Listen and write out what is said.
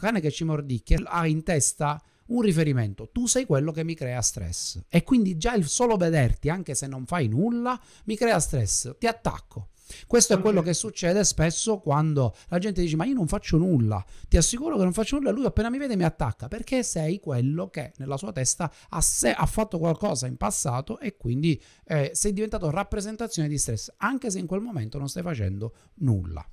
cane che ci mordicchia ha in testa un riferimento, tu sei quello che mi crea stress e quindi già il solo vederti, anche se non fai nulla, mi crea stress, ti attacco. Questo okay. è quello che succede spesso quando la gente dice ma io non faccio nulla, ti assicuro che non faccio nulla e lui appena mi vede mi attacca perché sei quello che nella sua testa ha, se- ha fatto qualcosa in passato e quindi eh, sei diventato rappresentazione di stress anche se in quel momento non stai facendo nulla.